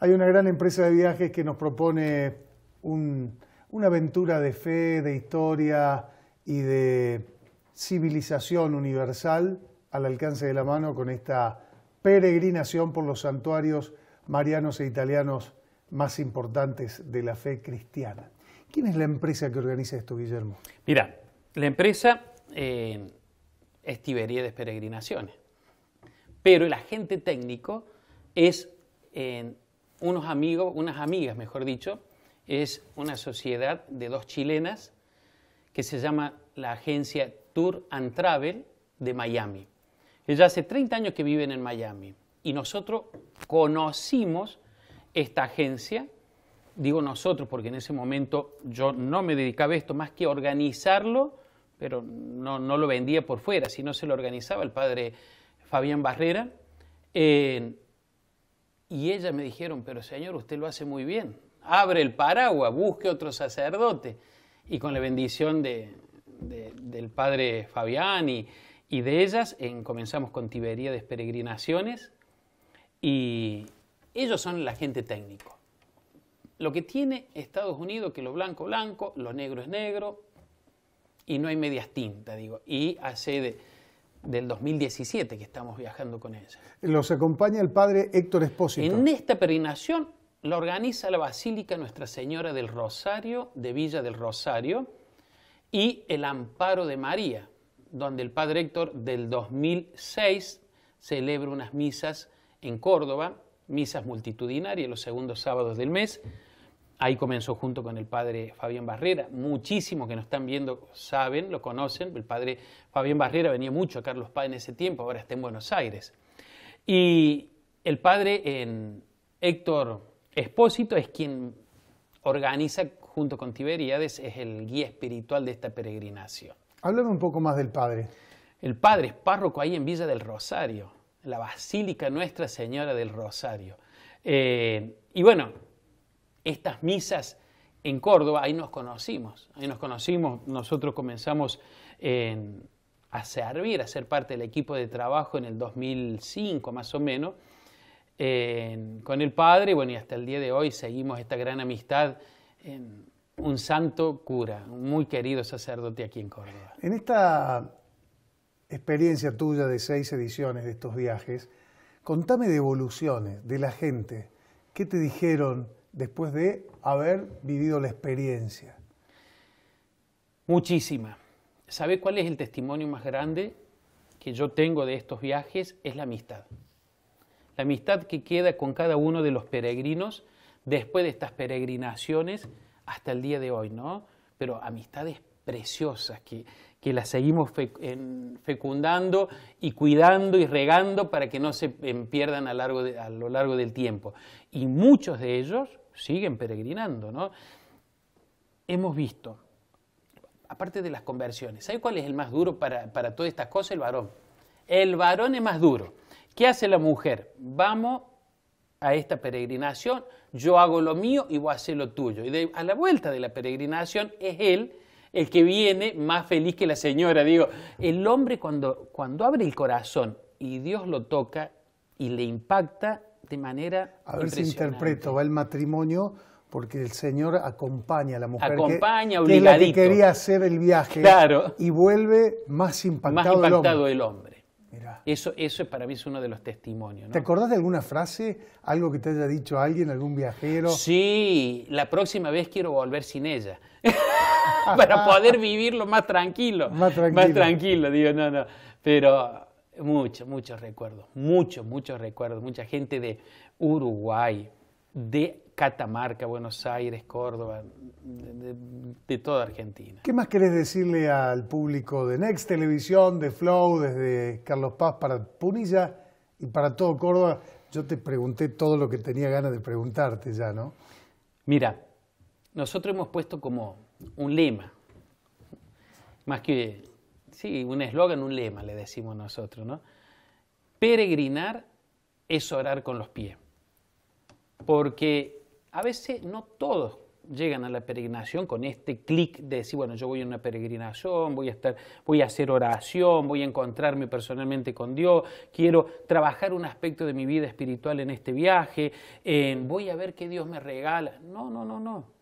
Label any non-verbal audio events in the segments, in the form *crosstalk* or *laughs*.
Hay una gran empresa de viajes que nos propone una aventura de fe, de historia y de civilización universal al alcance de la mano con esta peregrinación por los santuarios marianos e italianos más importantes de la fe cristiana. ¿Quién es la empresa que organiza esto, Guillermo? Mira, la empresa eh, es de Peregrinaciones, pero el agente técnico es eh, unos amigos, unas amigas, mejor dicho, es una sociedad de dos chilenas que se llama la agencia Tour and Travel de Miami. Ella hace 30 años que viven en Miami y nosotros conocimos esta agencia, digo nosotros porque en ese momento yo no me dedicaba a esto más que organizarlo, pero no, lo vendía por fuera, sino se lo organizaba el padre Fabián Barrera. en... Y ellas me dijeron, pero Señor, usted lo hace muy bien. Abre el paraguas, busque otro sacerdote. Y con la bendición del padre Fabián y, de ellas comenzamos con de Peregrinaciones. Y ellos son la gente técnico. Lo que tiene Estados Unidos, que lo blanco blanco, lo negro es negro, y no hay medias tintas, digo. Y hace de del 2017 que estamos viajando con ella. Los acompaña el padre Héctor Espósito. En esta peregrinación la organiza la Basílica Nuestra Señora del Rosario de Villa del Rosario y el Amparo de María, donde el padre Héctor del 2006 celebra unas misas en Córdoba, misas multitudinarias los segundos sábados del mes. Ahí comenzó junto con el padre Fabián Barrera. Muchísimos que nos están viendo saben, lo conocen. El padre Fabián Barrera venía mucho a Carlos Paz en ese tiempo, ahora está en Buenos Aires. Y el padre Héctor Espósito es quien organiza junto con Tiberiades, es el guía espiritual de esta peregrinación. Háblame un poco más del padre. El padre es párroco ahí en Villa del Rosario, en la Basílica Nuestra Señora del Rosario. Eh, y bueno, estas misas en Córdoba, ahí nos conocimos, ahí nos conocimos, nosotros comenzamos a servir, a ser parte del equipo de trabajo en el 2005 más o menos, con el padre, bueno, y hasta el día de hoy seguimos esta gran amistad. En, un santo cura, un muy querido sacerdote aquí en Córdoba. En esta experiencia tuya de seis ediciones de estos viajes, contame de evoluciones, de la gente. ¿Qué te dijeron? después de haber vivido la experiencia? Muchísima. ¿Sabe cuál es el testimonio más grande que yo tengo de estos viajes? Es la amistad. La amistad que queda con cada uno de los peregrinos después de estas peregrinaciones hasta el día de hoy, ¿no? Pero amistades preciosas que, las seguimos fecundando y cuidando y regando para que no se em, pierdan a, lo largo del tiempo. Y muchos de ellos siguen peregrinando. Hemos visto, aparte de las conversiones, ¿sabe cuál es el más duro para, todas estas cosas? El varón. El varón es más duro. ¿Qué hace la mujer? Vamos a esta peregrinación, yo hago lo mío y a hacer lo tuyo. Y a la vuelta de la peregrinación es él el que viene más feliz que la señora. Digo, el hombre cuando, cuando abre el corazón y Dios lo toca y le impacta de manera... A ver si interpreto, va el matrimonio porque el Señor acompaña a la mujer acompaña, que, obligadito. que, la que quería hacer el viaje claro. y vuelve más impactado, más impactado el hombre. Eso, es para mí es uno de los testimonios. ¿Te acordás de alguna frase, algo que te haya dicho alguien, algún viajero? Sí, la próxima vez quiero volver sin ella. *laughs* *laughs* para poder vivirlo más tranquilo. Más tranquilo. Más tranquilo, digo, no, no. Pero muchos, muchos recuerdos, muchos, muchos recuerdos. Mucha gente de Uruguay, de Catamarca, Buenos Aires, Córdoba, de, de, toda Argentina. ¿Qué más querés decirle al público de Next Televisión, de Flow, desde Carlos Paz para Punilla y para todo Córdoba? Yo te pregunté todo lo que tenía ganas de preguntarte ya, ¿no? Mira, nosotros hemos puesto como un lema. Más que, sí, un eslogan, un lema le decimos nosotros, ¿no? Peregrinar es orar con los pies. Porque a veces no todos llegan a la peregrinación con este clic de decir, bueno, yo voy a una peregrinación, voy a estar, voy a hacer oración, voy a encontrarme personalmente con Dios, quiero trabajar un aspecto de mi vida espiritual en este viaje, voy a ver qué Dios me regala. No, no, no, no.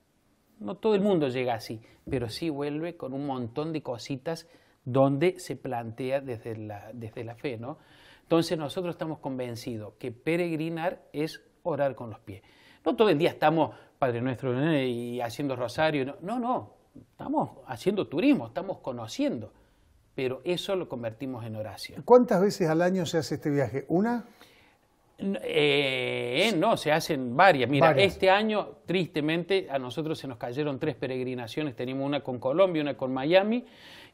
No todo el mundo llega así, pero sí vuelve con un montón de cositas donde se plantea desde la, desde la fe, ¿no? Entonces nosotros estamos convencidos que peregrinar es orar con los pies. No todo el día estamos, Padre Nuestro, y haciendo rosario, no, no, estamos haciendo turismo, estamos conociendo, pero eso lo convertimos en oración. ¿Cuántas veces al año se hace este viaje? ¿Una? Eh, no, se hacen varias. Mira, este año, tristemente, a nosotros se nos cayeron tres peregrinaciones. Tenemos una con Colombia, una con Miami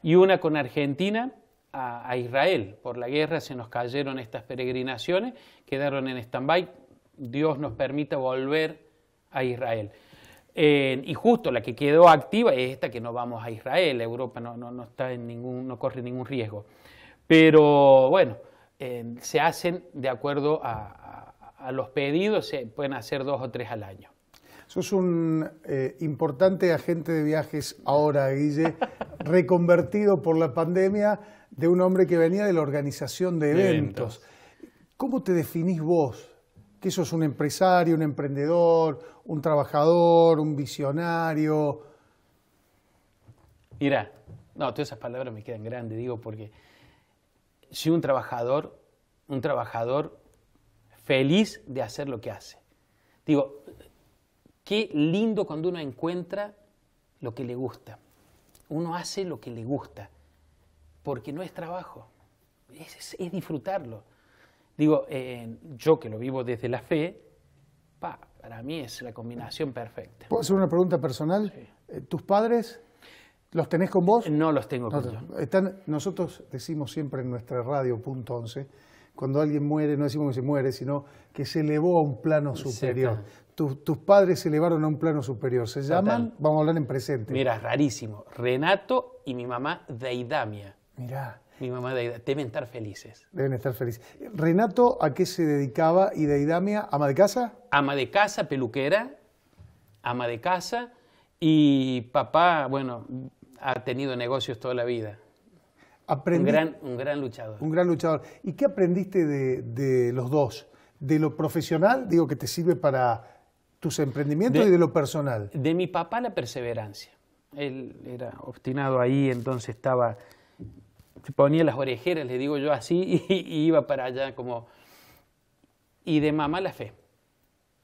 y una con Argentina a, Israel. Por la guerra se nos cayeron estas peregrinaciones, quedaron en stand-by. Dios nos permita volver a Israel. Eh, y justo la que quedó activa es esta que no vamos a Israel, Europa no, no, no está en ningún, no corre ningún riesgo. Pero bueno. Eh, se hacen de acuerdo a, los pedidos, se pueden hacer dos o tres al año. Sos un eh, importante agente de viajes ahora, Guille, *laughs* reconvertido por la pandemia de un hombre que venía de la organización de eventos. ¿Cómo te definís vos? ¿Que sos un empresario, un emprendedor, un trabajador, un visionario? Mira, no, todas esas palabras me quedan grandes, digo, porque soy un trabajador, un trabajador feliz de hacer lo que hace. Digo, qué lindo cuando uno encuentra lo que le gusta. Uno hace lo que le gusta, porque no es trabajo, es, disfrutarlo. Digo, eh, yo que lo vivo desde la fe, pa, para mí es la combinación perfecta. ¿Puedo hacer una pregunta personal? Eh, ¿Tus padres? ¿Los tenés con vos? No los tengo con Están, nosotros decimos siempre en nuestra radio, punto 11, cuando alguien muere, no decimos que se muere, sino que se elevó a un plano superior. Tus, padres se elevaron a un plano superior. Se llaman, vamos a hablar en presente. Mira, rarísimo. Renato y mi mamá Deidamia. Mirá. Mi mamá Deidamia. Deben estar felices. Deben estar felices. Renato, ¿a qué se dedicaba? ¿Y Deidamia, ama de casa? Ama de casa, peluquera, ama de casa. Y papá, bueno, ha tenido negocios toda la vida. un, gran, luchador. Un gran luchador. ¿Y qué aprendiste de, los dos? De lo profesional, digo, que te sirve para tus emprendimientos y de lo personal. De mi papá la perseverancia. Él era obstinado ahí, entonces estaba, se ponía las orejeras, le digo yo así, *laughs* y, iba para allá como... Y de mamá la fe,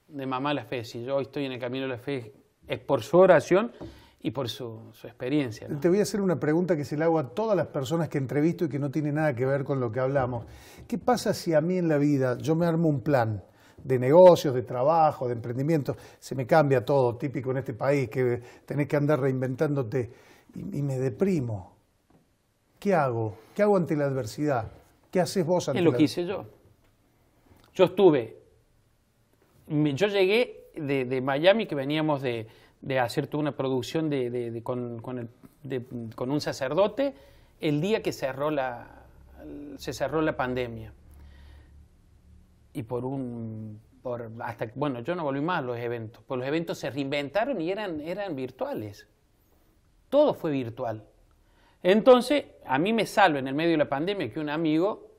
de mamá la fe. Si yo estoy en el camino de la fe, es por su oración y por su, experiencia. Te voy a hacer una pregunta que se la hago a todas las personas que entrevisto y que no tiene nada que ver con lo que hablamos. ¿Qué pasa si a mí en la vida yo me armo un plan? de negocios, de trabajo, de emprendimiento, se me cambia todo, típico en este país, que tenés que andar reinventándote y, me deprimo. ¿Qué hago? ¿Qué hago ante la adversidad? ¿Qué haces vos ante la es lo que hice yo. Yo estuve, yo llegué de Miami, que veníamos de, de hacer tú una producción de, con, un sacerdote el día que cerró la, se cerró la pandemia. Y por un... Por hasta, bueno, yo no volví más a los eventos, Por pues los eventos se reinventaron y eran, eran virtuales. Todo fue virtual. Entonces, a mí me salvo en el medio de la pandemia que un amigo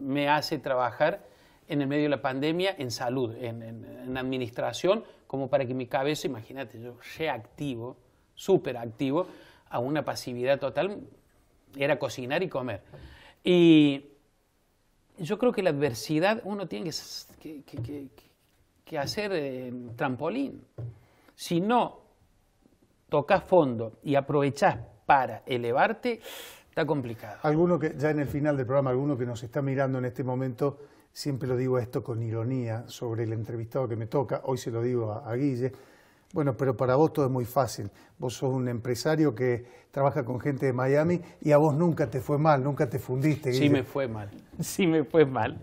me hace trabajar en el medio de la pandemia en salud, en, administración, como para que mi cabeza, imagínate, yo activo, súper activo, a una pasividad total, era cocinar y comer. Y yo creo que la adversidad uno tiene que, hacer eh, trampolín. Si no tocas fondo y aprovechás para elevarte, está complicado. Alguno que, ya en el final del programa, alguno que nos está mirando en este momento siempre lo digo esto con ironía sobre el entrevistado que me toca, hoy se lo digo a, Guille, bueno, pero para vos todo es muy fácil, vos sos un empresario que trabaja con gente de Miami y a vos nunca te fue mal, nunca te fundiste. Guille. *laughs* Sí me fue mal, sí me fue mal,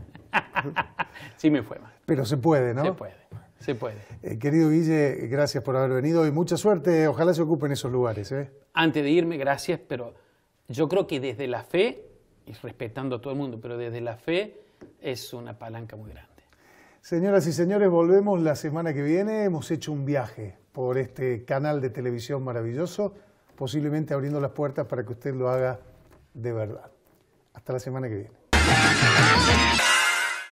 sí me fue mal. Pero se puede, ¿no? Se puede. Se puede. Eh, querido Guille, gracias por haber venido y mucha suerte. Ojalá se ocupen esos lugares. ¿eh? Antes de irme, gracias, pero yo creo que desde la fe, y respetando a todo el mundo, pero desde la fe, es una palanca muy grande. Señoras y señores, volvemos la semana que viene. Hemos hecho un viaje por este canal de televisión maravilloso, posiblemente abriendo las puertas para que usted lo haga de verdad. Hasta la semana que viene.